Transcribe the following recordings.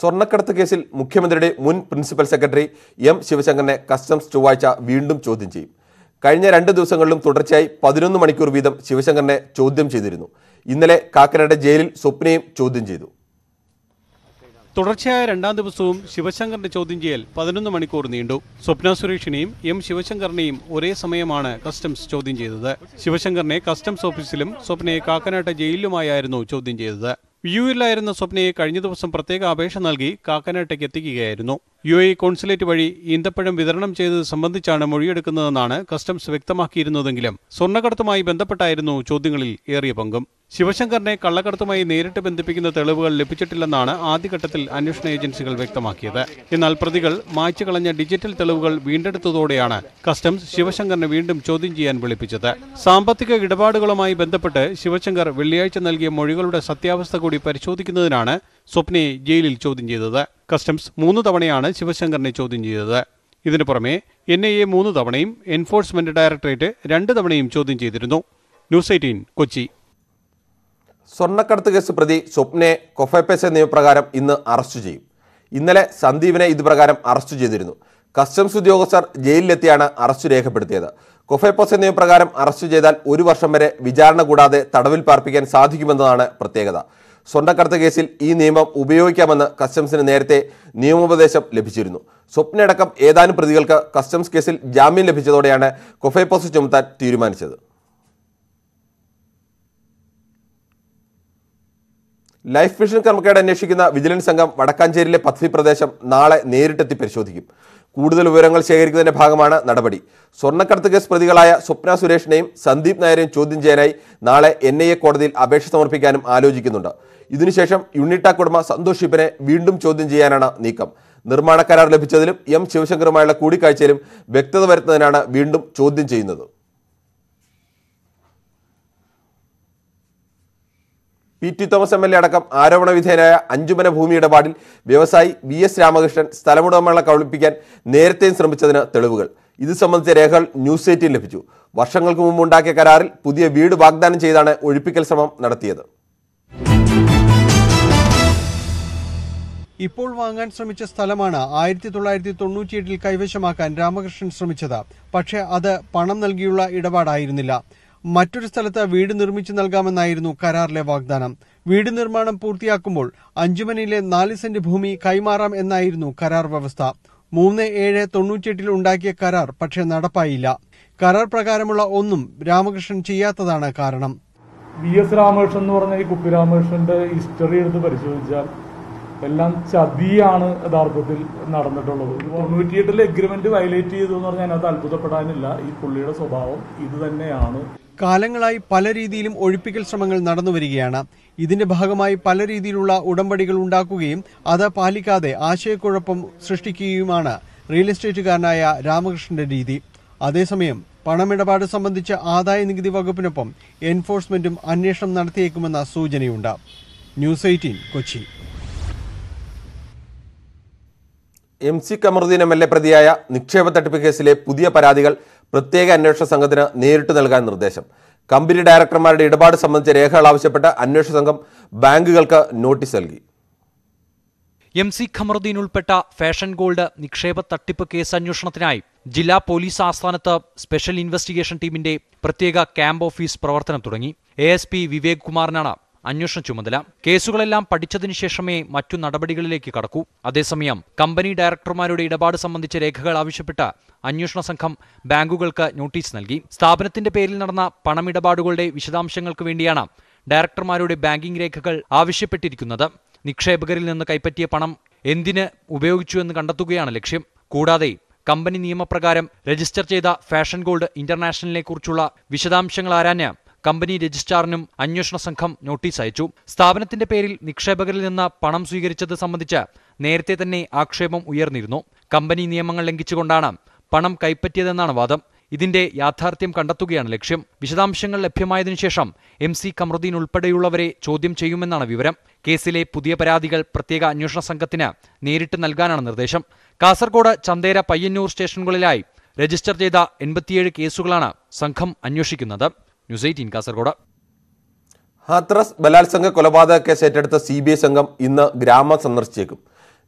സ്വർണ്ണക്കടത്ത് കേസിൽ മുഖ്യമന്ത്രിയുടെ മുൻ പ്രിൻസിപ്പൽ സെക്രട്ടറി എം ശിവശങ്കറിനെ കസ്റ്റംസ് ചൊവ്വാഴ്ച വീണ്ടും ചോദ്യം ചെയ്യും കഴിഞ്ഞ രണ്ട് ദിവസങ്ങളിലും തുടർച്ചയായി പതിനൊന്ന് മണിക്കൂർ വീതം ശിവശങ്കറിനെ ചോദ്യം ചെയ്തിരുന്നു ഇന്നലെ കാക്കനാട് ജയിലിൽ സ്വപ്നയും ചോദ്യം ചെയ്തു തുടർച്ചയായ രണ്ടാം ദിവസവും ശിവശങ്കറിന്റെ ചോദ്യം ചെയ്യൽ പതിനൊന്ന് മണിക്കൂർ നീണ്ടു സ്വപ്ന സുരേഷിനെയും എം ശിവശങ്കറിനെയും ഒരേ സമയമാണ് കസ്റ്റംസ് ചോദ്യം ചെയ്തത് ശിവശങ്കറിനെ കസ്റ്റംസ് ഓഫീസിലും സ്വപ്നയെ കാക്കനാട്ട ജയിലിലുമായായിരുന്നു ചോദ്യം ചെയ്തത് യുയിലായിരുന്ന സ്വപ്നയെ കഴിഞ്ഞ ദിവസം പ്രത്യേക അപേക്ഷ നൽകി കാക്കനാട്ടേക്ക് എത്തിക്കുകയായിരുന്നു യു എ കോൺസുലേറ്റ് വഴി ഈന്തപ്പഴം വിതരണം ചെയ്തത് സംബന്ധിച്ചാണ് മൊഴിയെടുക്കുന്നതെന്നാണ് കസ്റ്റംസ് വ്യക്തമാക്കിയിരുന്നതെങ്കിലും സ്വർണ്ണക്കടത്തുമായി ബന്ധപ്പെട്ടായിരുന്നു ചോദ്യങ്ങളിൽ ഏറിയ പങ്കും ശിവശങ്കറിനെ കള്ളക്കടത്തുമായി നേരിട്ട് ബന്ധിപ്പിക്കുന്ന തെളിവുകൾ ലഭിച്ചിട്ടില്ലെന്നാണ് ആദ്യഘട്ടത്തിൽ അന്വേഷണ ഏജൻസികൾ വ്യക്തമാക്കിയത് എന്നാൽ പ്രതികൾ മായ്ച്ചു കളഞ്ഞ ഡിജിറ്റൽ തെളിവുകൾ വീണ്ടെടുത്തതോടെയാണ് കസ്റ്റംസ് ശിവശങ്കറിനെ വീണ്ടും ചോദ്യം ചെയ്യാൻ വിളിപ്പിച്ചത് സാമ്പത്തിക ഇടപാടുകളുമായി ബന്ധപ്പെട്ട് ശിവശങ്കർ വെള്ളിയാഴ്ച നൽകിയ മൊഴികളുടെ സത്യാവസ്ഥ കൂടി പരിശോധിക്കുന്നതിനാണ് സ്വപ്നയെ ജയിലിൽ ചോദ്യം ചെയ്തത് കസ്റ്റംസ് മൂന്ന് തവണയാണ് ശിവശങ്കറിനെ ചോദ്യം ചെയ്തത് ഇതിനു പുറമെ എൻ ഐ എ മൂന്ന് തവണയും എൻഫോഴ്സ്മെന്റ് ഡയറക്ടറേറ്റ് രണ്ട് തവണയും ചോദ്യം ചെയ്തിരുന്നു ന്യൂസ് എയ്റ്റീൻ കൊച്ചി സ്വർണ്ണക്കടത്ത് കേസ് പ്രതി സ്വപ്നയെ കൊഫേപ്പേസ നിയമപ്രകാരം ഇന്ന് അറസ്റ്റ് ചെയ്യും ഇന്നലെ സന്ദീപിനെ ഇതുപ്രകാരം അറസ്റ്റ് ചെയ്തിരുന്നു കസ്റ്റംസ് ഉദ്യോഗസ്ഥർ ജയിലിലെത്തിയാണ് അറസ്റ്റ് രേഖപ്പെടുത്തിയത് കൊഫേപ്പോസ നിയമപ്രകാരം അറസ്റ്റ് ചെയ്താൽ ഒരു വർഷം വരെ വിചാരണ കൂടാതെ തടവിൽ പാർപ്പിക്കാൻ സാധിക്കുമെന്നതാണ് പ്രത്യേകത സ്വർണ്ണക്കടത്ത് കേസിൽ ഈ നിയമം ഉപയോഗിക്കാമെന്ന് കസ്റ്റംസിന് നേരത്തെ നിയമോപദേശം ലഭിച്ചിരുന്നു സ്വപ്നയടക്കം ഏതാനും പ്രതികൾക്ക് കസ്റ്റംസ് കേസിൽ ജാമ്യം ലഭിച്ചതോടെയാണ് കൊഫേപ്പോസ് ചുമത്താൻ തീരുമാനിച്ചത് ലൈഫ് മിഷൻ ക്രമക്കേട് അന്വേഷിക്കുന്ന വിജിലൻസ് സംഘം വടക്കാഞ്ചേരിയിലെ പദ്ധതി പ്രദേശം നാളെ നേരിട്ടെത്തി പരിശോധിക്കും കൂടുതൽ വിവരങ്ങൾ ശേഖരിക്കുന്നതിന്റെ ഭാഗമാണ് നടപടി സ്വർണ്ണക്കടത്ത് കേസ് പ്രതികളായ സ്വപ്ന സുരേഷിനെയും സന്ദീപ് നായരെയും ചോദ്യം ചെയ്യാനായി നാളെ എൻ ഐ എ കോടതിയിൽ അപേക്ഷ സമർപ്പിക്കാനും ആലോചിക്കുന്നുണ്ട് ഇതിനുശേഷം യുണിടാക് കുടുംബ സന്തോഷ് ഷിപ്പിനെ വീണ്ടും ചോദ്യം ചെയ്യാനാണ് നീക്കം നിർമ്മാണ കരാർ ലഭിച്ചതിലും എം ശിവശങ്കറുമായുള്ള കൂടിക്കാഴ്ചയിലും വ്യക്തത വരുത്തുന്നതിനാണ് വീണ്ടും ചോദ്യം ചെയ്യുന്നത് P T Thomas M L A അടക്കം ആരോപണ വിധേയനായ അഞ്ചുമന ഭൂമി ഇടപാടിൽ വ്യവസായി വി എസ് രാമകൃഷ്ണൻ സ്ഥലമുടമകളെ കവളിപ്പിക്കാൻ നേരത്തെയും ശ്രമിച്ചതിന് തെളിവുകൾ ഇത് സംബന്ധിച്ച രേഖകൾ ന്യൂസ് എയ്റ്റിൽ ലഭിച്ചു വർഷങ്ങൾക്ക് മുമ്പ് ഉണ്ടാക്കിയ കരാറിൽ പുതിയ വീട് വാഗ്ദാനം ചെയ്താണ് ഒഴിപ്പിക്കൽ ശ്രമം നടത്തിയത് ഇപ്പോൾ വാങ്ങാൻ ശ്രമിച്ച സ്ഥലമാണ് ആയിരത്തി തൊള്ളായിരത്തി തൊണ്ണൂറ്റിയെട്ടിൽ കൈവശമാക്കാൻ രാമകൃഷ്ണൻ ശ്രമിച്ചത് പക്ഷേ അത് പണം നൽകിയുള്ള ഇടപാടായിരുന്നില്ല മറ്റൊരു സ്ഥലത്ത് വീട് നിർമ്മിച്ചു നൽകാമെന്നായിരുന്നു കരാറിലെ വാഗ്ദാനം വീട് നിർമ്മാണം പൂർത്തിയാക്കുമ്പോൾ അഞ്ചുമനിയിലെ നാല് സെന്റ് ഭൂമി കൈമാറാം എന്നായിരുന്നു കരാർ വ്യവസ്ഥ മൂന്ന് ഏഴ് തൊണ്ണൂറ്റിയെട്ടിൽ ഉണ്ടാക്കിയ കരാർ പക്ഷേ നടപ്പായില്ല കരാർ പ്രകാരമുള്ള ഒന്നും രാമകൃഷ്ണൻ ചെയ്യാത്തതാണ് കാരണം വി എസ് രാമകൃഷ്ണൻ എന്ന് പറഞ്ഞ ഈ കുപ്പി രാമകൃഷ്ണന്റെ ഹിസ്റ്ററി എടുത്ത് പരിശോധിച്ചാൽ എല്ലാം ചതിയാണ് യഥാർത്ഥത്തിൽ നടന്നിട്ടുള്ളത് തൊണ്ണൂറ്റിയെട്ടിലെ എഗ്രിമെന്റ് വയലേറ്റ് ചെയ്തു എന്ന് പറഞ്ഞാൽ അതിനകത്ത് അത്ഭുതപ്പെടാനില്ല ഈ പുള്ളിയുടെ സ്വഭാവം ഇത് തന്നെയാണ് കാലങ്ങളായി പല രീതിയിലും ഒഴിപ്പിക്കൽ ശ്രമങ്ങൾ നടന്നുവരികയാണ് ഇതിന്റെ ഭാഗമായി പല രീതിയിലുള്ള ഉടമ്പടികൾ ഉണ്ടാക്കുകയും അത് പാലിക്കാതെ ആശയക്കുഴപ്പം സൃഷ്ടിക്കുകയുമാണ് റിയൽ എസ്റ്റേറ്റുകാരനായ രാമകൃഷ്ണന്റെ രീതി അതേസമയം പണമിടപാട് സംബന്ധിച്ച് ആദായ നികുതി വകുപ്പിനൊപ്പം എൻഫോഴ്സ്മെന്റും അന്വേഷണം നടത്തിയേക്കുമെന്ന സൂചനയുണ്ട് news eighteen Kochi M C Kamaruddin M L A പ്രതിയായ നിക്ഷേപ തട്ടിപ്പ് കേസിലെ പുതിയ പരാതികൾ പ്രത്യേക അന്വേഷണ സംഘത്തിന് നേരിട്ട് നൽകാൻ നിർദ്ദേശം കമ്പനി ഡയറക്ടർമാരുടെ ഇടപാട് സംബന്ധിച്ച രേഖകൾ ആവശ്യപ്പെട്ട അന്വേഷണ സംഘം ബാങ്കുകൾക്ക് നോട്ടീസ് നൽകി എം സി ഖമറുദ്ദീൻ ഉൾപ്പെട്ട ഫാഷൻ ഗോൾഡ് നിക്ഷേപ തട്ടിപ്പ് കേസ് അന്വേഷണത്തിനായി ജില്ലാ പോലീസ് ആസ്ഥാനത്ത് സ്പെഷ്യൽ ഇൻവെസ്റ്റിഗേഷൻ ടീമിന്റെ പ്രത്യേക ക്യാമ്പ് ഓഫീസ് പ്രവർത്തനം തുടങ്ങി എ എസ് പി വിവേക് കുമാറിനാണ് അന്വേഷണ ചുമതല കേസുകളെല്ലാം പഠിച്ചതിനു ശേഷമേ മറ്റു നടപടികളിലേക്ക് കടക്കൂ അതേസമയം കമ്പനി ഡയറക്ടർമാരുടെ ഇടപാട് സംബന്ധിച്ച രേഖകൾ ആവശ്യപ്പെട്ട അന്വേഷണ സംഘം ബാങ്കുകൾക്ക് നോട്ടീസ് നൽകി സ്ഥാപനത്തിന്റെ പേരിൽ നടന്ന പണമിടപാടുകളുടെ വിശദാംശങ്ങൾക്ക് വേണ്ടിയാണ് ഡയറക്ടർമാരുടെ ബാങ്കിംഗ് രേഖകൾ ആവശ്യപ്പെട്ടിരിക്കുന്നത് നിക്ഷേപകരിൽ നിന്ന് കൈപ്പറ്റിയ പണം എന്തിന് ഉപയോഗിച്ചു എന്ന് കണ്ടെത്തുകയാണ് ലക്ഷ്യം കൂടാതെ കമ്പനി നിയമപ്രകാരം രജിസ്റ്റർ ചെയ്ത ഫാഷൻ ഗോൾഡ് ഇന്റർനാഷണലിനെ കുറിച്ചുള്ള വിശദാംശങ്ങൾ ആരാഞ്ഞ് കമ്പനി രജിസ്ട്രാറിനും അന്വേഷണ സംഘം നോട്ടീസ് അയച്ചു സ്ഥാപനത്തിന്റെ പേരിൽ നിക്ഷേപകരിൽ നിന്ന് പണം സ്വീകരിച്ചത് സംബന്ധിച്ച് നേരത്തെ തന്നെ ആക്ഷേപം ഉയർന്നിരുന്നു കമ്പനി നിയമങ്ങൾ ലംഘിച്ചുകൊണ്ടാണ് പണം കൈപ്പറ്റിയതെന്നാണ് വാദം ഇതിന്റെ യാഥാർത്ഥ്യം കണ്ടെത്തുകയാണ് ലക്ഷ്യം വിശദാംശങ്ങൾ ലഭ്യമായതിനു ശേഷം എം സി കമറുദ്ദീൻ ഉൾപ്പെടെയുള്ളവരെ ചോദ്യം ചെയ്യുമെന്നാണ് വിവരം കേസിലെ പുതിയ പരാതികൾ പ്രത്യേക അന്വേഷണ സംഘത്തിന് നേരിട്ട് നൽകാനാണ് നിർദ്ദേശം കാസർഗോഡ് ചന്തേര പയ്യന്നൂർ സ്റ്റേഷനുകളിലായി രജിസ്റ്റർ ചെയ്ത എൺപത്തിയേഴ് കേസുകളാണ് സംഘം അന്വേഷിക്കുന്നത് ന്യൂസ് എയ്റ്റീൻ കാസർഗോഡ് ഹാത്രസ് ബലാത്സംഗ കൊലപാതക കേസ് ഏറ്റെടുത്ത സി ബി ഐ സംഘം ഇന്ന് ഗ്രാമം സന്ദർശിച്ചേക്കും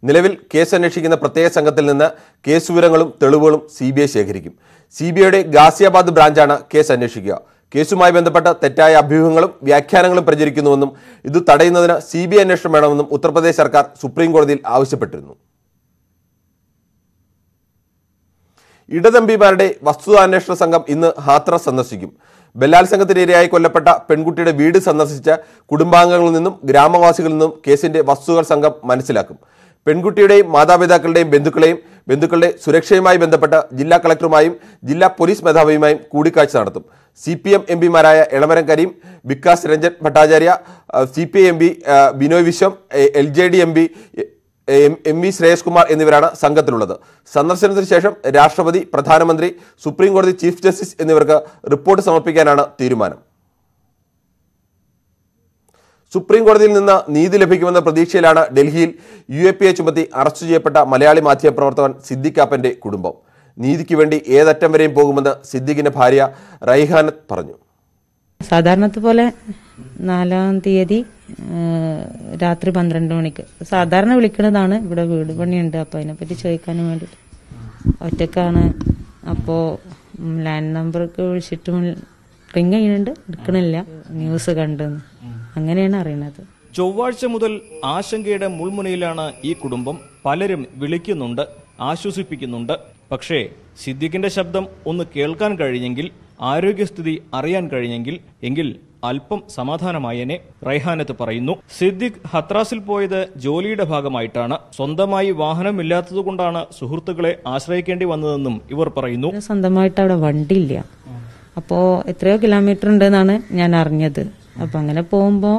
നിലവിൽ കേസ് അന്വേഷിക്കുന്ന പ്രത്യേക സംഘത്തിൽ നിന്ന് കേസ് വിവരങ്ങളും തെളിവുകളും സി ബി ഐ ശേഖരിക്കും സി ബി ഐയുടെ ഗാസിയാബാദ് ബ്രാഞ്ചാണ് കേസ് അന്വേഷിക്കുക കേസുമായി ബന്ധപ്പെട്ട തെറ്റായ അഭ്യൂഹങ്ങളും വ്യാഖ്യാനങ്ങളും പ്രചരിക്കുന്നുവെന്നും ഇത് തടയുന്നതിന് സി ബി ഐ അന്വേഷണം വേണമെന്നും ഉത്തർപ്രദേശ് സർക്കാർ സുപ്രീം കോടതിയിൽ ആവശ്യപ്പെട്ടിരുന്നു ഇടതമ്പിമാരുടെ വസ്തുതാന്വേഷണ സംഘം ഇന്ന് ഹാത്ര സന്ദർശിക്കും ബലാത്സംഗത്തിനിരയായി കൊല്ലപ്പെട്ട പെൺകുട്ടിയുടെ വീട് സന്ദർശിച്ച കുടുംബാംഗങ്ങളിൽ നിന്നും ഗ്രാമവാസികളിൽ നിന്നും കേസിന്റെ വസ്തുതകൾ സംഘം മനസ്സിലാക്കും പെൺകുട്ടിയുടെയും മാതാപിതാക്കളുടെയും ബന്ധുക്കളെയും ബന്ധുക്കളുടെ സുരക്ഷയുമായി ബന്ധപ്പെട്ട ജില്ലാ കളക്ടറുമായും ജില്ലാ പോലീസ് മേധാവിയുമായും കൂടിക്കാഴ്ച നടത്തും സി പി എം എം പിമാരായ Elamaram Kareem Vikas Ranjan Bhattacharya C P I M P Binoy Viswam L J D M P M M V Shreyas Kumar എന്നിവരാണ് സംഘത്തിലുള്ളത് സന്ദർശനത്തിന് ശേഷം രാഷ്ട്രപതി പ്രധാനമന്ത്രി സുപ്രീം കോടതി ചീഫ് ജസ്റ്റിസ് എന്നിവർക്ക് റിപ്പോർട്ട് സമർപ്പിക്കാനാണ് തീരുമാനം സുപ്രീം കോടതിയിൽ നിന്ന് നീതി ലഭിക്കുമെന്ന പ്രതീക്ഷയിലാണ് ഡൽഹിയിൽ യു എ പി എ ചുമത്തി അറസ്റ്റ് ചെയ്യപ്പെട്ട മലയാളി മാധ്യമപ്രവർത്തകൻ സിദ്ദിഖ് കുടുംബം നീതിക്ക് വേണ്ടി ഏതറ്റം വരെയും പോകുമെന്ന് സിദ്ദിഖിന്റെ ഭാര്യ റൈഹാനത്ത് പറഞ്ഞു സാധാരണത്തെ പോലെ നാലാം തീയതി രാത്രി പന്ത്രണ്ട് മണിക്ക് സാധാരണ വിളിക്കുന്നതാണ് ഇവിടെ വീട് പണിയുണ്ട് അപ്പോൾ അതിനെപ്പറ്റി ചോദിക്കാൻ വേണ്ടി ഒറ്റക്കാണ് അപ്പോ ലാൻഡ് ഒക്കെ വിളിച്ചിട്ടും റിങ് ചെയ്യുന്നുണ്ട് എടുക്കണില്ല ന്യൂസ് കണ്ടെന്ന് അങ്ങനെയാണ് അറിയുന്നത് ചൊവ്വാഴ്ച മുതൽ ആശങ്കയുടെ മുൾമുനയിലാണ് ഈ കുടുംബം പലരും വിളിക്കുന്നുണ്ട് ആശ്വസിപ്പിക്കുന്നുണ്ട് പക്ഷേ സിദ്ദിഖിന്റെ ശബ്ദം ഒന്ന് കേൾക്കാൻ കഴിഞ്ഞെങ്കിൽ ആരോഗ്യസ്ഥിതി അറിയാൻ കഴിഞ്ഞെങ്കിൽ എങ്കിൽ അല്പം സമാധാനമായെന്നെ റൈഹാനത്ത് പറയുന്നു സിദ്ദിഖ് ഹത്രാസിൽ പോയത് ജോലിയുടെ ഭാഗമായിട്ടാണ് സ്വന്തമായി വാഹനമില്ലാത്തതുകൊണ്ടാണ് സുഹൃത്തുക്കളെ ആശ്രയിക്കേണ്ടി വന്നതെന്നും ഇവർ പറയുന്നു സ്വന്തമായിട്ട് അവിടെ വണ്ടിയില്ല അപ്പോ എത്രയോ കിലോമീറ്റർ ഉണ്ടെന്നാണ് ഞാൻ അറിഞ്ഞത് അപ്പൊ അങ്ങനെ പോകുമ്പോ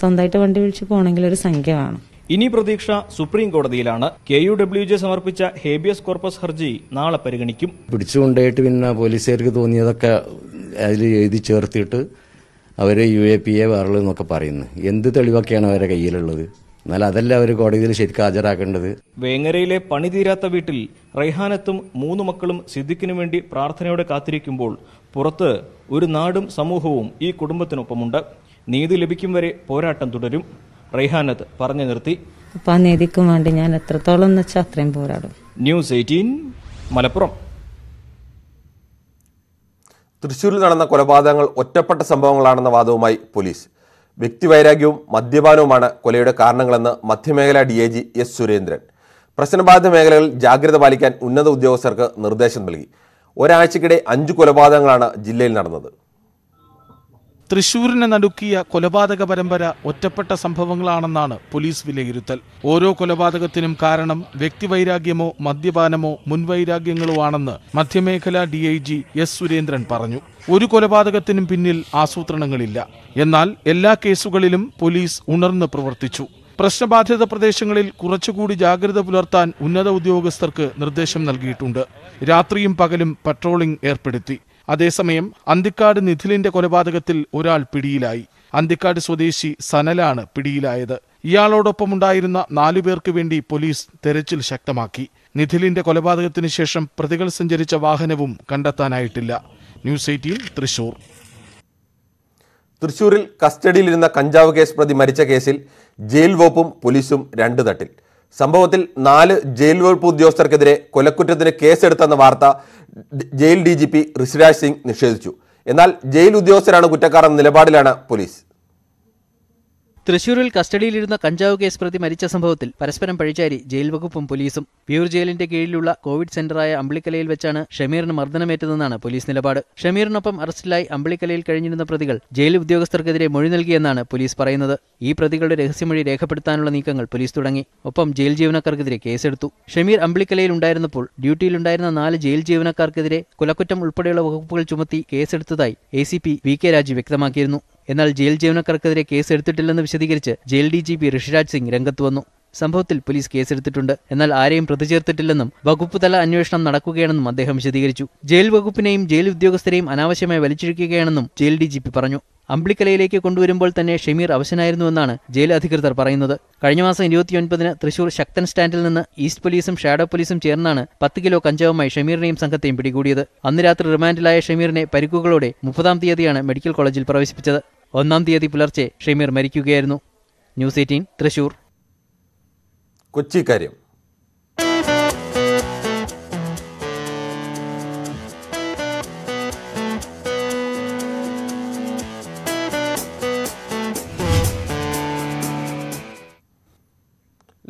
സ്വന്തമായിട്ട് വണ്ടി വിളിച്ച് പോകണമെങ്കിൽ ഒരു സംഖ്യ വേണം ഇനി പ്രതീക്ഷ സുപ്രീം കോടതിയിലാണ് കെ യു ഡബ്ല്യു ജെ സമർപ്പിച്ച ഹേബിയസ് കോർപ്പസ് ഹർജി നാളെ പരിഗണിക്കും പിടിച്ചുകൊണ്ടേയിട്ട് പിന്നെ പോലീസുകാർക്ക് തോന്നിയതൊക്കെ അതിൽ എഴുതി ചേർത്തിട്ട് അവരെ യു എ പി എ വേറെ എന്നൊക്കെ പറയുന്നു എന്ത് തെളിവൊക്കെയാണ് അവരുടെ കയ്യിലുള്ളത് എന്നാൽ അതല്ല അവർ കോടതിയിൽ ശരിക്കും ഹാജരാക്കേണ്ടത് വേങ്ങരയിലെ പണി തീരാത്ത വീട്ടിൽ റൈഹാനത്തും മൂന്ന് മക്കളും സിദ്ദിഖിനു വേണ്ടി പ്രാർത്ഥനയോടെ കാത്തിരിക്കുമ്പോൾ പുറത്ത് ഒരു നാടും സമൂഹവും ഈ കുടുംബത്തിനൊപ്പമുണ്ട് നീതി ലഭിക്കും വരെ പോരാട്ടം തുടരും റൈഹാനത്ത് പറഞ്ഞു നിർത്തി അപ്പം ആ നീതിക്കും വേണ്ടി ഞാൻ എത്രത്തോളം എന്ന് വെച്ചാൽ അത്രയും പോരാടും ന്യൂസ് എയ്റ്റീൻ മലപ്പുറം തൃശൂരിൽ നടന്ന കൊലപാതകങ്ങൾ ഒറ്റപ്പെട്ട സംഭവങ്ങളാണെന്ന വാദവുമായി പോലീസ് വ്യക്തിവൈരാഗ്യവും മദ്യപാനവുമാണ് കൊലയുടെ കാരണങ്ങളെന്ന് മധ്യമേഖല D I G S Surendran പ്രശ്നബാധിത മേഖലകളിൽ ജാഗ്രത പാലിക്കാൻ ഉന്നത ഉദ്യോഗസ്ഥർക്ക് നിർദ്ദേശം നൽകി ഒരാഴ്ചക്കിടെ അഞ്ച് കൊലപാതകങ്ങളാണ് ജില്ലയിൽ നടന്നത് തൃശൂരിനെ നടുക്കിയ കൊലപാതക പരമ്പര ഒറ്റപ്പെട്ട സംഭവങ്ങളാണെന്നാണ് പോലീസ് വിലയിരുത്തൽ ഓരോ കൊലപാതകത്തിനും കാരണം വ്യക്തിവൈരാഗ്യമോ മദ്യപാനമോ മുൻവൈരാഗ്യങ്ങളോ ആണെന്ന് മധ്യമേഖലാ D I G S Surendran പറഞ്ഞു ഒരു കൊലപാതകത്തിനും പിന്നിൽ ആസൂത്രണങ്ങളില്ല എന്നാൽ എല്ലാ കേസുകളിലും പോലീസ് ഉണർന്ന് പ്രവർത്തിച്ചു പ്രശ്നബാധിത പ്രദേശങ്ങളിൽ കുറച്ചുകൂടി ജാഗ്രത പുലർത്താൻ ഉന്നത ഉദ്യോഗസ്ഥർക്ക് നിർദ്ദേശം നൽകിയിട്ടുണ്ട് രാത്രിയും പകലും പട്രോളിംഗ് ഏർപ്പെടുത്തി അതേസമയം അന്തിക്കാട് നിഥിലിന്റെ കൊലപാതകത്തിൽ ഒരാൾ പിടിയിലായി അന്തിക്കാട് സ്വദേശി സനലാണ് പിടിയിലായത് ഇയാളോടൊപ്പമുണ്ടായിരുന്ന നാലുപേർക്ക് വേണ്ടി പോലീസ് തെരച്ചിൽ ശക്തമാക്കി നിഥിലിന്റെ കൊലപാതകത്തിന് ശേഷം പ്രതികൾ സഞ്ചരിച്ച വാഹനവും കണ്ടെത്താനായിട്ടില്ല ന്യൂസ് എയ്റ്റീൻ തൃശൂർ തൃശൂരിൽ കസ്റ്റഡിയിലിരുന്ന കഞ്ചാവ് കേസ് പ്രതി മരിച്ച കേസിൽ ജയിൽ വകുപ്പും പോലീസും രണ്ട് തട്ടിൽ സംഭവത്തിൽ നാല് ജയിൽ വകുപ്പ് ഉദ്യോഗസ്ഥർക്കെതിരെ കൊലക്കുറ്റത്തിന് കേസെടുത്തെന്ന വാർത്ത jail D G P Rishiraj Singh നിഷേധിച്ചു എന്നാൽ ജയിൽ ഉദ്യോഗസ്ഥരാണ് കുറ്റക്കാരെന്ന നിലപാടിലാണ് പോലീസ് തൃശൂരിൽ കസ്റ്റഡിയിലിരുന്ന കഞ്ചാവ് കേസ് പ്രതി മരിച്ച സംഭവത്തിൽ പരസ്പരം പഴിച്ചാരി ജയിൽ വകുപ്പും പോലീസും പ്യൂർ ജയിലിന്റെ കീഴിലുള്ള കോവിഡ് സെന്ററായ അമ്പളിക്കലയിൽ വെച്ചാണ് ഷമീറിന് മർദ്ദനമേറ്റതെന്നാണ് പോലീസ് നിലപാട് ഷമീറിനൊപ്പം അറസ്റ്റിലായി അമ്പളിക്കലയിൽ കഴിഞ്ഞിരുന്ന പ്രതികൾ ജയിൽ ഉദ്യോഗസ്ഥർക്കെതിരെ മൊഴി നൽകിയെന്നാണ് പോലീസ് പറയുന്നത് ഈ പ്രതികളുടെ രഹസ്യമൊഴി രേഖപ്പെടുത്താനുള്ള നീക്കങ്ങൾ പോലീസ് തുടങ്ങി ഒപ്പം ജയിൽ ജീവനക്കാർക്കെതിരെ കേസെടുത്തു ഷമീർ അമ്പളിക്കലയിൽ ഉണ്ടായിരുന്നപ്പോൾ ഡ്യൂട്ടിയിലുണ്ടായിരുന്ന നാല് ജയിൽ ജീവനക്കാർക്കെതിരെ കൊലക്കുറ്റം ഉൾപ്പെടെയുള്ള വകുപ്പുകൾ ചുമത്തി കേസെടുത്തതായി A C P V K Raju വ്യക്തമാക്കിയിരുന്നു എന്നാൽ ജയിൽ ജീവനക്കാർക്കെതിരെ കേസ് എടുത്തിട്ടില്ലെന്ന് വിശദീകരിച്ച് jail D G P Rishiraj Singh രംഗത്ത് വന്നു സംഭവത്തിൽ പോലീസ് കേസെടുത്തിട്ടുണ്ട് എന്നാൽ ആരെയും പ്രതി ചേർത്തിട്ടില്ലെന്നും വകുപ്പ് തല അന്വേഷണം നടക്കുകയാണെന്നും അദ്ദേഹം വിശദീകരിച്ചു ജയിൽ വകുപ്പിനെയും ജയിൽ ഉദ്യോഗസ്ഥരെയും അനാവശ്യമായി വലിച്ചിഴക്കുകയാണെന്നും ജയിൽ ഡി പറഞ്ഞു അമ്പിളിക്കലയിലേക്ക് കൊണ്ടുവരുമ്പോൾ തന്നെ ഷമീർ അവശനായിരുന്നുവെന്നാണ് ജയിൽ അധികൃതർ പറയുന്നത് കഴിഞ്ഞ മാസം ഇരുപത്തിയൊൻപതിന് തൃശൂർ ശക്തൻ സ്റ്റാൻഡിൽ നിന്ന് ഈസ്റ്റ് പോലീസും ഷാഡോ പോലീസും ചേർന്നാണ് പത്ത് കിലോ കഞ്ചാവുമായി ഷമീറിനെയും സംഘത്തെയും പിടികൂടിയത് അന്ന് രാത്രി റിമാൻഡിലായ ഷമീറിനെ പരിക്കുകളോടെ മുപ്പതാം തീയതിയാണ് മെഡിക്കൽ കോളേജിൽ പ്രവേശിപ്പിച്ചത് ഒന്നാം തീയതി പുലർച്ചെ ഷമീർ മരിക്കുകയായിരുന്നു ന്യൂസ് എയ്റ്റീൻ തൃശൂർ കൊച്ചി കാര്യം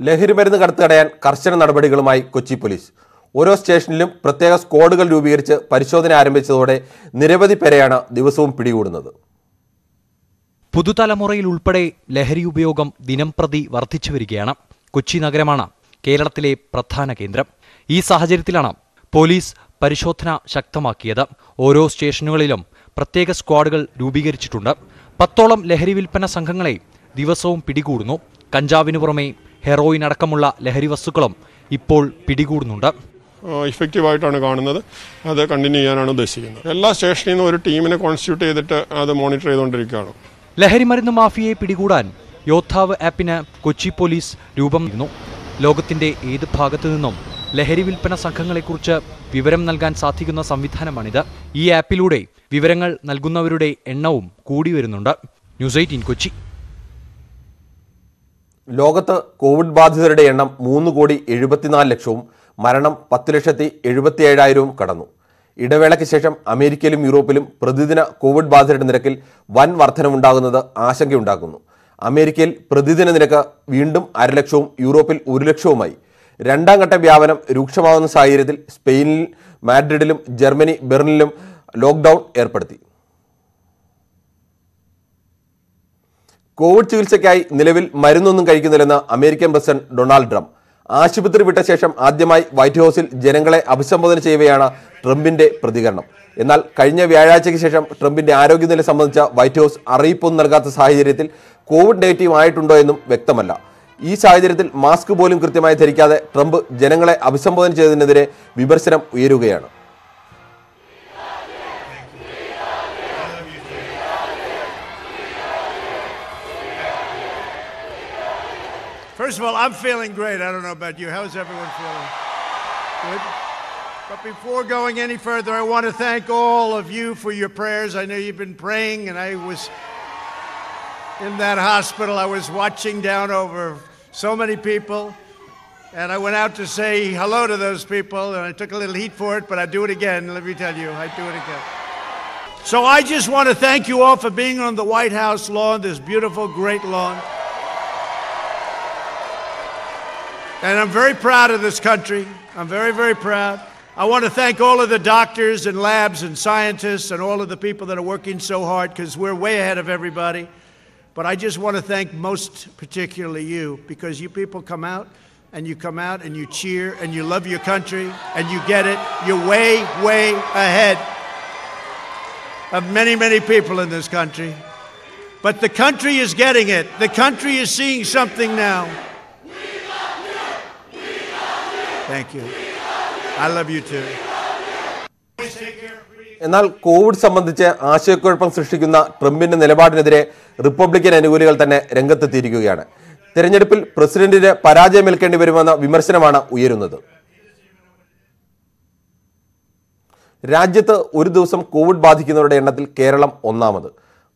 ലഹരി മരുന്ന് കടത്ത് തടയാൻ കർശന നടപടികളുമായി കൊച്ചി പോലീസ് ഓരോ സ്റ്റേഷനിലും പ്രത്യേക സ്ക്വാഡുകൾ രൂപീകരിച്ച് പരിശോധന ആരംഭിച്ചതോടെ നിരവധി പേരെയാണ് ദിവസവും പിടികൂടുന്നത് പുതുതലമുറയിൽ ഉൾപ്പെടെ ലഹരി ഉപയോഗം ദിനംപ്രതി വർദ്ധിച്ചു വരികയാണ് കൊച്ചി നഗരമാണ് കേരളത്തിലെ പ്രധാന കേന്ദ്രം ഈ സാഹചര്യത്തിലാണ് പോലീസ് പരിശോധന ശക്തമാക്കിയത് ഓരോ സ്റ്റേഷനുകളിലും പ്രത്യേക സ്ക്വാഡുകൾ രൂപീകരിച്ചിട്ടുണ്ട് പത്തോളം ലഹരി വിൽപ്പന സംഘങ്ങളെ ദിവസവും പിടികൂടുന്നു കഞ്ചാവിനു പുറമെ ഹെറോയിൻ അടക്കമുള്ള ലഹരി വസ്തുക്കളും ഇപ്പോൾ പിടികൂടുന്നുണ്ട് ഇഫക്റ്റീവായിട്ടാണ് കാണുന്നത് അത് കണ്ടിന്യൂ ചെയ്യാനാണ് ഉദ്ദേശിക്കുന്നത് എല്ലാ സ്റ്റേഷനിൽ നിന്നും ഒരു ടീമിനെ കോൺസ്റ്റിറ്റ്യൂട്ട് ചെയ്തിട്ട് അത് മോണിറ്റർ ചെയ്തുകൊണ്ടിരിക്കുകയാണ് ലഹരി മരുന്ന് മാഫിയയെ പിടികൂടാൻ യോദ്ധാവ് ആപ്പിന് കൊച്ചി പോലീസ് രൂപം നൽകുന്നു ലോകത്തിന്റെ ഏത് ഭാഗത്തു നിന്നും ലഹരി വിൽപ്പന സംഘങ്ങളെക്കുറിച്ച് വിവരം നൽകാൻ സാധിക്കുന്ന സംവിധാനമാണിത് ഈ ആപ്പിലൂടെ വിവരങ്ങൾ നൽകുന്നവരുടെ എണ്ണവും കൂടി വരുന്നുണ്ട് ന്യൂസ് എയ്റ്റീൻ കൊച്ചി ലോകത്ത് കോവിഡ് ബാധിതരുടെ എണ്ണം മൂന്ന് കോടി എഴുപത്തിനാല് ലക്ഷവും മരണം പത്ത് ലക്ഷത്തി എഴുപത്തി ഏഴായിരവും കടന്നു ഇടവേളയ്ക്ക് ശേഷം അമേരിക്കയിലും യൂറോപ്പിലും പ്രതിദിന കോവിഡ് ബാധിതരുടെ നിരക്കിൽ വൻ വർധനമുണ്ടാകുന്നത് ആശങ്കയുണ്ടാക്കുന്നു അമേരിക്കയിൽ പ്രതിദിന നിരക്ക് വീണ്ടും അരലക്ഷവും യൂറോപ്പിൽ ഒരു ലക്ഷവുമായി രണ്ടാം ഘട്ട വ്യാപനം രൂക്ഷമാകുന്ന സാഹചര്യത്തിൽ സ്പെയിനിൽ മാഡ്രിഡിലും ജർമ്മനി ബെർലിനിലും ലോക്ക്ഡൗൺ ഏർപ്പെടുത്തി കോവിഡ് ചികിത്സയ്ക്കായി നിലവിൽ മരുന്നൊന്നും കഴിക്കുന്നില്ലെന്ന് അമേരിക്കൻ പ്രസിഡന്റ് ഡൊണാൾഡ് ട്രംപ് ആശുപത്രി വിട്ട ശേഷം ആദ്യമായി വൈറ്റ് ഹൗസിൽ ജനങ്ങളെ അഭിസംബോധന ചെയ്യുകയാണ് ട്രംപിന്റെ പ്രതികരണം എന്നാൽ കഴിഞ്ഞ വ്യാഴാഴ്ചയ്ക്ക് ശേഷം ട്രംപിന്റെ ആരോഗ്യനില സംബന്ധിച്ച വൈറ്റ് ഹൗസ് അറിയിപ്പൊന്നും നൽകാത്ത സാഹചര്യത്തിൽ കോവിഡ് നെഗറ്റീവ് ആയിട്ടുണ്ടോ എന്നും വ്യക്തമല്ല ഈ സാഹചര്യത്തിൽ മാസ്ക് പോലും കൃത്യമായി ധരിക്കാതെ ട്രംപ് ജനങ്ങളെ അഭിസംബോധന ചെയ്തതിനെതിരെ വിമർശനം ഉയരുകയാണ് First of all, I'm feeling great. I don't know about you. How's everyone feeling? Good? But before going any further, I want to thank all of you for your prayers. I know you've been praying, and I was in that hospital. I was watching down over so many people, and I went out to say hello to those people, and I took a little heat for it, but I do it again. Let me tell you, I do it again. So I just want to thank you all for being on the White House lawn, this beautiful, great lawn. And I'm very proud of this country. I'm very, very proud. I want to thank all of the doctors and labs and scientists and all of the people that are working so hard because we're way ahead of everybody. But I just want to thank most particularly you because you people come out and you come out and you cheer and you love your country and you get it. You're way, way ahead of many, many people in this country. But the country is getting it. The country is seeing something now. Thank you I love you too എന്നാൽ Covid സംബന്ധിച്ച് ആശയക്കുഴപ്പം സൃഷ്ടിക്കുന്ന ട്രംപിന്റെ നിലപാടിനെതിരെ Republican അനുകൂലികൾ തന്നെ രംഗത്തെത്തിയിരിക്കുകയാണ് തെരഞ്ഞെടുപ്പിൽ പ്രസിഡന്റിന് പരാജയമേൽക്കേണ്ടി വരുമെന്ന വിമർശനമാണ് ഉയരുന്നത് രാജ്യത്ത് ഒരു ദിവസം കോവിഡ് ബാധിക്കുന്നവരുടെ എണ്ണത്തിൽ കേരളം ഒന്നാമത്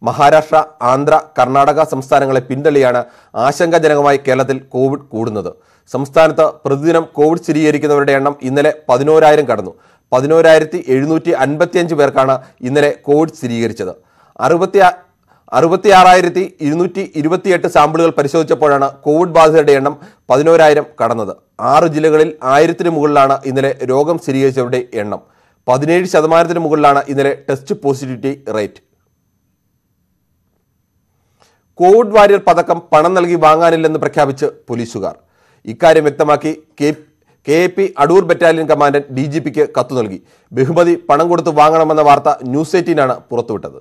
മഹാരാഷ്ട്ര ആന്ധ്ര കർണാടക സംസ്ഥാനങ്ങളെ പിന്തള്ളിയാണ് ആശങ്കാജനകമായി കേരളത്തിൽ കോവിഡ് കൂടുന്നത് സംസ്ഥാനത്ത് പ്രതിദിനം കോവിഡ് സ്ഥിരീകരിക്കുന്നവരുടെ എണ്ണം ഇന്നലെ പതിനോരായിരം കടന്നു പതിനോരായിരത്തി എഴുന്നൂറ്റി അൻപത്തിയഞ്ച് പേർക്കാണ് ഇന്നലെ കോവിഡ് സ്ഥിരീകരിച്ചത് അറുപത്തി അറുപത്തിയാറായിരത്തി ഇരുന്നൂറ്റി ഇരുപത്തിയെട്ട് സാമ്പിളുകൾ പരിശോധിച്ചപ്പോഴാണ് കോവിഡ് ബാധിതരുടെ എണ്ണം പതിനോരായിരം കടന്നത് ആറ് ജില്ലകളിൽ ആയിരത്തിന് മുകളിലാണ് ഇന്നലെ രോഗം സ്ഥിരീകരിച്ചവരുടെ എണ്ണം പതിനേഴ് ശതമാനത്തിന് മുകളിലാണ് ഇന്നലെ test positivity rate Covid warrior പതക്കം പണം നൽകി വാങ്ങാനില്ലെന്ന് പ്രഖ്യാപിച്ച് പോലീസുകാർ ഇക്കാര്യം വ്യക്തമാക്കി K K P Adoor battalion commandant D G പിക്ക് കത്തു നൽകി ബഹുമതി പണം കൊടുത്ത് വാങ്ങണമെന്ന വാർത്ത ന്യൂസ് എയ്റ്റീനാണ് പുറത്തുവിട്ടത്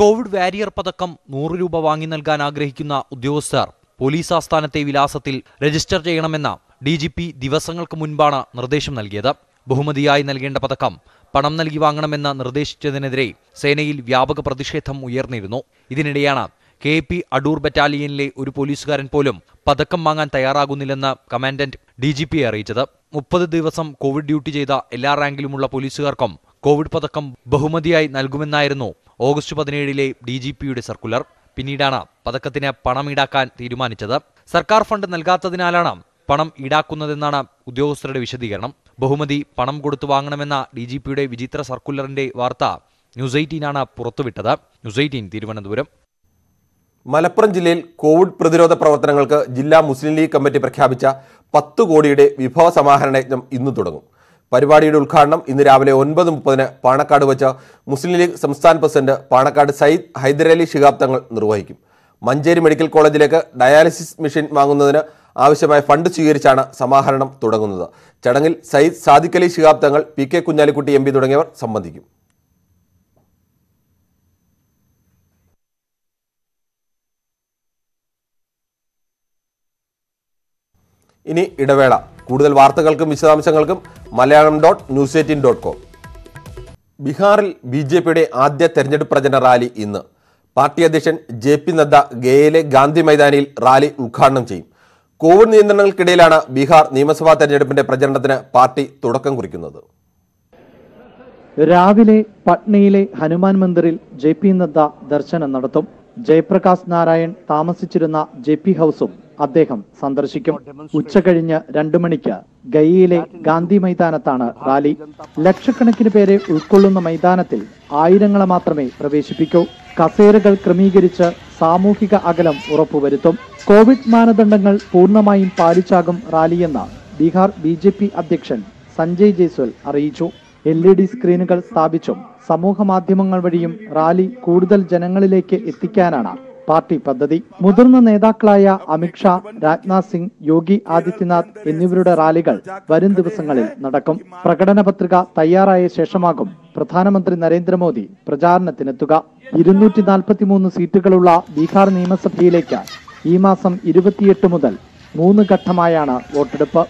കോവിഡ് വാരിയർ പതക്കം നൂറ് രൂപ വാങ്ങി നൽകാൻ ആഗ്രഹിക്കുന്ന ഉദ്യോഗസ്ഥർ പോലീസ് ആസ്ഥാനത്തെ വിലാസത്തിൽ രജിസ്റ്റർ ചെയ്യണമെന്ന ഡി ജി പി ദിവസങ്ങൾക്ക് മുൻപാണ് നിർദ്ദേശം നൽകിയത് ബഹുമതിയായി നൽകേണ്ട പതക്കം പണം നൽകി വാങ്ങണമെന്ന് നിർദ്ദേശിച്ചതിനെതിരെ സേനയിൽ വ്യാപക പ്രതിഷേധം ഉയർന്നിരുന്നു ഇതിനിടെയാണ് കെ പി അടൂർ ബറ്റാലിയനിലെ ഒരു പോലീസുകാരൻ പോലും പതക്കം വാങ്ങാൻ തയ്യാറാകുന്നില്ലെന്ന് കമാൻഡന്റ് ഡി ജി പി അറിയിച്ചത് മുപ്പത് ദിവസം കോവിഡ് ഡ്യൂട്ടി ചെയ്ത എല്ലാ റാങ്കിലുമുള്ള പോലീസുകാർക്കും കോവിഡ് പതക്കം ബഹുമതിയായി നൽകുമെന്നായിരുന്നു ഓഗസ്റ്റ് പതിനേഴിലെ ഡി ജി പിയുടെ സർക്കുലർ പിന്നീടാണ് പതക്കത്തിന് പണം ഈടാക്കാൻ തീരുമാനിച്ചത് സർക്കാർ ഫണ്ട് നൽകാത്തതിനാലാണ് പണം ഈടാക്കുന്നതെന്നാണ് ഉദ്യോഗസ്ഥരുടെ വിശദീകരണം ബഹുമതി പണം കൊടുത്തു വാങ്ങണമെന്ന ഡി ജി പിയുടെ വിചിത്ര സർക്കുലറിന്റെ വാർത്ത ന്യൂസ് എയ്റ്റീനാണ് പുറത്തുവിട്ടത് ന്യൂസ് എയ്റ്റീൻ തിരുവനന്തപുരം മലപ്പുറം ജില്ലയിൽ കോവിഡ് പ്രതിരോധ പ്രവർത്തനങ്ങൾക്ക് ജില്ലാ മുസ്ലിം ലീഗ് കമ്മിറ്റി പ്രഖ്യാപിച്ച പത്ത് കോടിയുടെ വിഭവ സമാഹരണ യജ്ഞം ഇന്ന് തുടങ്ങും പരിപാടിയുടെ ഉദ്ഘാടനം ഇന്ന് രാവിലെ ഒൻപത് മുപ്പതിന് പാണക്കാട് വെച്ച് മുസ്ലിം ലീഗ് സംസ്ഥാന പ്രസിഡന്റ് പാണക്കാട് സയ്യിദ് ഹൈദരലി ശിഹാബ് തങ്ങൾ നിർവഹിക്കും മഞ്ചേരി മെഡിക്കൽ കോളേജിലേക്ക് ഡയാലിസിസ് മെഷീൻ വാങ്ങുന്നതിന് ആവശ്യമായ ഫണ്ട് സ്വീകരിച്ചാണ് സമാഹരണം തുടങ്ങുന്നത് ചടങ്ങിൽ സയ്യിദ് സാദിഖലി അലി ശിഹാബ് തങ്ങൾ പി കെ കുഞ്ഞാലിക്കുട്ടി എം തുടങ്ങിയവർ സംബന്ധിക്കും ഇനി ഇടവേള കൂടുതൽ വാർത്തകൾക്കും വിശദാംശങ്ങൾക്കും Malayalam dot news eighteen dot com ബീഹാറിൽ ബി ജെ പിയുടെ ആദ്യ തെരഞ്ഞെടുപ്പ് പ്രചരണ റാലി ഇന്ന് പാർട്ടി അധ്യക്ഷൻ ജെ പി നദ്ദ ഗയയിലെ ഗാന്ധി മൈതാനിയിൽ റാലി ഉദ്ഘാടനം ചെയ്യും കോവിഡ് നിയന്ത്രണങ്ങൾക്കിടയിലാണ് ബീഹാർ നിയമസഭാ തെരഞ്ഞെടുപ്പിന്റെ പ്രചരണത്തിന് പാർട്ടി തുടക്കം കുറിക്കുന്നത് രാവിലെ പട്നയിലെ ഹനുമാൻ മന്ദിറിൽ ജെ പി നദ്ദ ദർശനം നടത്തും ജയപ്രകാശ് നാരായൺ താമസിച്ചിരുന്ന ജെ പി ഹൗസും അദ്ദേഹം സന്ദർശിക്കും ഉച്ചകഴിഞ്ഞ് രണ്ടു മണിക്ക് ഗയയിലെ ഗാന്ധി മൈതാനത്താണ് റാലി ലക്ഷക്കണക്കിന് പേരെ ഉൾക്കൊള്ളുന്ന മൈതാനത്തിൽ ആയിരങ്ങളെ മാത്രമേ പ്രവേശിപ്പിക്കൂ കസേരകൾ ക്രമീകരിച്ച് സാമൂഹിക അകലം ഉറപ്പുവരുത്തും കോവിഡ് മാനദണ്ഡങ്ങൾ പൂർണ്ണമായും പാലിച്ചാകും റാലിയെന്ന് ബീഹാർ ബി ജെ പി അധ്യക്ഷൻ സഞ്ജയ് ജയ്സ്വൽ അറിയിച്ചു എൽ ഇ ഡി സ്ക്രീനുകൾ സ്ഥാപിച്ചും സമൂഹ മാധ്യമങ്ങൾ വഴിയും റാലി കൂടുതൽ ജനങ്ങളിലേക്ക് എത്തിക്കാനാണ് പാർട്ടി പദ്ധതി മുതിർന്ന നേതാക്കളായ അമിത്ഷാ രാജ്നാഥ് സിംഗ് യോഗി ആദിത്യനാഥ് എന്നിവരുടെ റാലികൾ വരും ദിവസങ്ങളിൽ നടക്കും പ്രകടന പത്രിക തയ്യാറായ ശേഷമാകും പ്രധാനമന്ത്രി നരേന്ദ്രമോദി പ്രചാരണത്തിനെത്തുക ഇരുന്നൂറ്റി നാൽപ്പത്തിമൂന്ന് സീറ്റുകളുള്ള ബീഹാർ നിയമസഭയിലേക്ക് ഈ മാസം ഇരുപത്തിയെട്ട് മുതൽ മൂന്ന് ഘട്ടമായാണ് വോട്ടെടുപ്പ്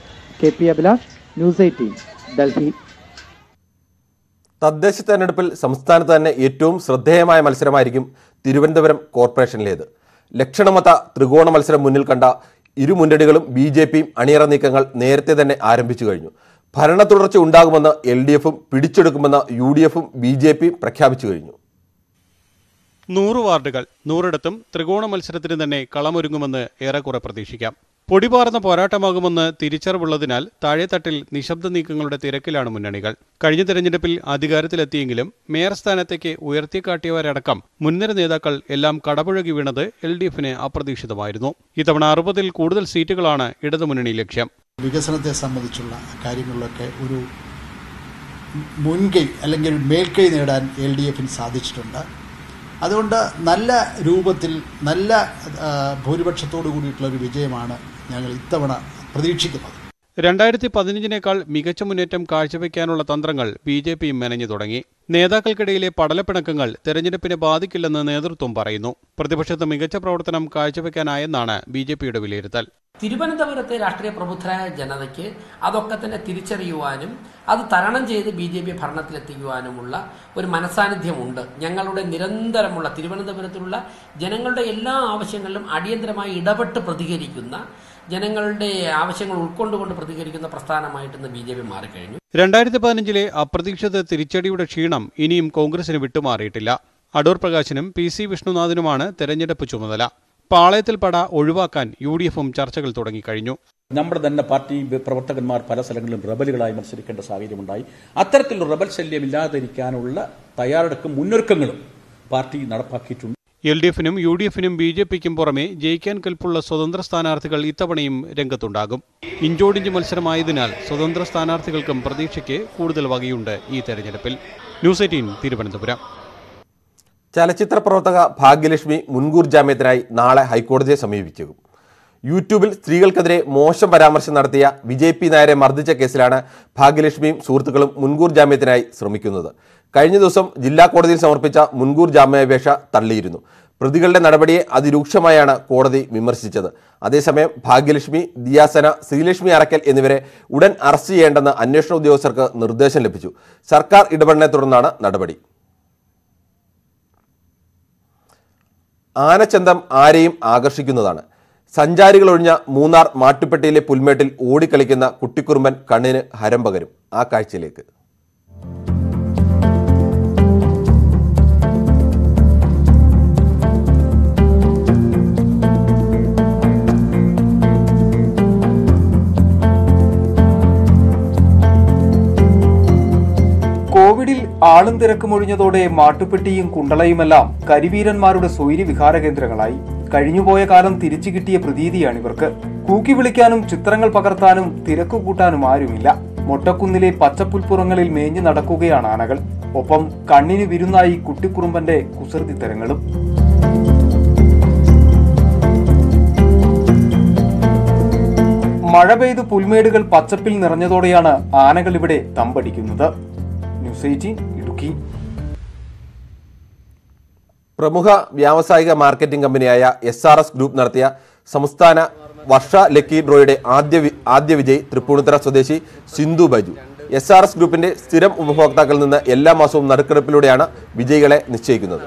K P Abhilash news eighteen Delhi തദ്ദേശ തെരഞ്ഞെടുപ്പിൽ സംസ്ഥാനത്ത് തന്നെ ഏറ്റവും ശ്രദ്ധേയമായ മത്സരമായിരിക്കും തിരുവനന്തപുരം കോർപ്പറേഷനിലേത് ലക്ഷണമത്ത ത്രികോണ മത്സരം മുന്നിൽ കണ്ട ഇരു മുന്നണികളും ബി ജെ പിയും അണിയറ നീക്കങ്ങൾ നേരത്തെ തന്നെ ആരംഭിച്ചു കഴിഞ്ഞു ഭരണ തുടർച്ച ഉണ്ടാകുമെന്ന് എൽ ഡി എഫും പിടിച്ചെടുക്കുമെന്ന് യു ഡി എഫും ബി ജെ പിയും പ്രഖ്യാപിച്ചു കഴിഞ്ഞു നൂറ് വാർഡുകൾ നൂറിടത്തും ത്രികോണ മത്സരത്തിന് തന്നെ കളമൊരുങ്ങുമെന്ന് ഏറെക്കുറെ പ്രതീക്ഷിക്കാം പൊടിപാർന്ന പോരാട്ടമാകുമെന്ന് തിരിച്ചറിവുള്ളതിനാൽ താഴെത്തട്ടിൽ നിശബ്ദ നീക്കങ്ങളുടെ തിരക്കിലാണ് മുന്നണികൾ കഴിഞ്ഞ തെരഞ്ഞെടുപ്പിൽ അധികാരത്തിലെത്തിയെങ്കിലും മേയർ സ്ഥാനത്തേക്ക് ഉയർത്തിക്കാട്ടിയവരടക്കം മുൻനിര നേതാക്കൾ എല്ലാം കടപുഴകി വീണത് എൽ ഡി എഫിന് അപ്രതീക്ഷിതമായിരുന്നു ഇത്തവണ അറുപതിൽ കൂടുതൽ സീറ്റുകളാണ് ഇടതുമുന്നണി ലക്ഷ്യം വികസനത്തെ സംബന്ധിച്ചുള്ള കാര്യങ്ങളിലൊക്കെ ഒരു മുൻകൈ അല്ലെങ്കിൽ മേൽക്കൈ നേടാൻ എൽ ഡി എഫിന് സാധിച്ചിട്ടുണ്ട് അതുകൊണ്ട് നല്ല രൂപത്തിൽ നല്ല ഭൂരിപക്ഷത്തോടു കൂടിയിട്ടുള്ള ഒരു വിജയമാണ് ഞങ്ങൾ ഇത്തവണ പ്രതീക്ഷിക്കുന്നത് രണ്ടായിരത്തി പതിനഞ്ചിനേക്കാൾ മികച്ച മുന്നേറ്റം കാഴ്ചവെക്കാനുള്ള തന്ത്രങ്ങൾ ബി ജെ പിയും മെനഞ്ഞു തുടങ്ങി നേതാക്കൾക്കിടയിലെ പടലപ്പിണക്കങ്ങൾ തെരഞ്ഞെടുപ്പിനെ ബാധിക്കില്ലെന്ന് നേതൃത്വം പറയുന്നു പ്രതിപക്ഷത്ത് മികച്ച പ്രവർത്തനം കാഴ്ചവെക്കാനായെന്നാണ് ബി ജെ പിയുടെ വിലയിരുത്തൽ തിരുവനന്തപുരത്തെ രാഷ്ട്രീയ പ്രബുദ്ധരായ ജനതയ്ക്ക് അതൊക്കെ തന്നെ തിരിച്ചറിയുവാനും അത് തരണം ചെയ്ത് ബി ജെ പി ഭരണത്തിലെത്തിക്കുവാനുമുള്ള ഒരു മനസാന്നിധ്യമുണ്ട് ഞങ്ങളുടെ നിരന്തരമുള്ള തിരുവനന്തപുരത്തുള്ള ജനങ്ങളുടെ എല്ലാ ആവശ്യങ്ങളിലും അടിയന്തരമായി ഇടപെട്ട് പ്രതികരിക്കുന്ന ജനങ്ങളുടെ ആവശ്യങ്ങൾ ഉൾക്കൊണ്ടുകൊണ്ട് പ്രതികരിക്കുന്ന പ്രസ്ഥാനമായിട്ട് ഇന്ന് ബി ജെ പി മാറിക്കഴിഞ്ഞു രണ്ടായിരത്തി പതിനഞ്ചിലെ അപ്രതീക്ഷിത തിരിച്ചടിയുടെ ക്ഷീണം ഇനിയും കോൺഗ്രസിന് വിട്ടുമാറിയിട്ടില്ല അടൂർ പ്രകാശിനും പി സി വിഷ്ണുനാഥിനുമാണ് തെരഞ്ഞെടുപ്പ് ചുമതല പാളയത്തിൽ പട ഒഴിവാക്കാൻ യു ഡി എഫും ചർച്ചകൾ തുടങ്ങിക്കഴിഞ്ഞു നമ്മുടെ തന്നെ പാർട്ടി പ്രവർത്തകന്മാർ പല സ്ഥലങ്ങളിലും റബലുകളായി മത്സരിക്കേണ്ട സാഹചര്യമുണ്ടായി അത്തരത്തിലുള്ള റബൽ ശല്യം ഇല്ലാതിരിക്കാനുള്ള തയ്യാറെടുക്കും മുന്നൊരുക്കങ്ങളും പാർട്ടി നടപ്പാക്കിയിട്ടുണ്ട് എൽ ഡി എഫിനും യു ഡി എഫിനും ബി ജെ പിക്കും പുറമെ ജയിക്കാൻ കൽപ്പുള്ള സ്വതന്ത്ര സ്ഥാനാർത്ഥികൾ ഇത്തവണയും രംഗത്തുണ്ടാകും ഇഞ്ചോടിഞ്ച് മത്സരമായതിനാൽ സ്വതന്ത്ര സ്ഥാനാർത്ഥികൾക്കും പ്രതീക്ഷയ്ക്ക് കൂടുതൽ വകയുണ്ട് ഈ തെരഞ്ഞെടുപ്പിൽ ന്യൂസ് എയ്റ്റീൻ തിരുവനന്തപുരം ചലച്ചിത്ര പ്രവർത്തക ഭാഗ്യലക്ഷ്മി മുൻകൂർ ജാമ്യത്തിനായി നാളെ ഹൈക്കോടതിയെ സമീപിച്ചേക്കും യൂട്യൂബിൽ സ്ത്രീകൾക്കെതിരെ മോശം പരാമർശം നടത്തിയ വിജയ് പി നായരെ മർദ്ദിച്ച കേസിലാണ് ഭാഗ്യലക്ഷ്മിയും സുഹൃത്തുക്കളും മുൻകൂർ ജാമ്യത്തിനായി ശ്രമിക്കുന്നത് കഴിഞ്ഞ ദിവസം ജില്ലാ കോടതിയിൽ സമർപ്പിച്ച മുൻകൂർ ജാമ്യാപേക്ഷ തള്ളിയിരുന്നു പ്രതികളുടെ നടപടിയെ അതിരൂക്ഷമായാണ് കോടതി വിമർശിച്ചത് അതേസമയം ഭാഗ്യലക്ഷ്മി ദിയാസന ശ്രീലക്ഷ്മി അറക്കൽ എന്നിവരെ ഉടൻ അറസ്റ്റ് ചെയ്യേണ്ടെന്ന് അന്വേഷണ ഉദ്യോഗസ്ഥർക്ക് നിർദ്ദേശം ലഭിച്ചു സർക്കാർ ഇടപെടലിനെ തുടർന്നാണ് നടപടി ആനച്ചന്തം ആരെയും ആകർഷിക്കുന്നതാണ് സഞ്ചാരികളൊഴിഞ്ഞ മൂന്നാർ മാട്ടുപ്പെട്ടിയിലെ പുൽമേട്ടിൽ ഓടിക്കളിക്കുന്ന കുട്ടിക്കുറുമ്പൻ കണ്ണിന് ഹരം പകരും ആ കാഴ്ചയിലേക്ക് ആളും തിരക്കുമൊഴിഞ്ഞതോടെ മാട്ടുപെട്ടിയും കുണ്ടളയുമെല്ലാം കരിവീരന്മാരുടെ സ്വൈര്യ വിഹാര കേന്ദ്രങ്ങളായി കഴിഞ്ഞുപോയ കാലം തിരിച്ചു കിട്ടിയ പ്രതീതിയാണ് ഇവർക്ക് കൂക്കി വിളിക്കാനും ചിത്രങ്ങൾ പകർത്താനും തിരക്കു കൂട്ടാനും ആരുമില്ല മൊട്ടക്കുന്നിലെ പച്ചപ്പുൽപ്പുറങ്ങളിൽ മേഞ്ഞു നടക്കുകയാണ് ആനകൾ ഒപ്പം കണ്ണിന് വിരുന്നായി കുട്ടിക്കുറുമ്പന്റെ കുസൃതിത്തരങ്ങളും മഴ പെയ്ത് പുൽമേടുകൾ പച്ചപ്പിൽ നിറഞ്ഞതോടെയാണ് ആനകൾ ഇവിടെ തമ്പടിക്കുന്നത് ന്യൂസ് എയ്റ്റീൻ നോക്കി പ്രമുഖ വ്യാവസായിക മാർക്കറ്റിംഗ് കമ്പനിയായ എസ് ആർ എസ് ഗ്രൂപ്പ് നടത്തിയ സംസ്ഥാന വർഷ ലക്കി ഡ്രോയുടെ ആദ്യ ആദ്യ വിജയി തൃപ്പൂണിത്തുറ സ്വദേശി Sindhu Baju S R S ഗ്രൂപ്പിന്റെ സ്ഥിരം ഉപഭോക്താക്കളിൽ നിന്ന് എല്ലാ മാസവും നറുക്കെടുപ്പിലൂടെയാണ് വിജയികളെ നിശ്ചയിക്കുന്നത്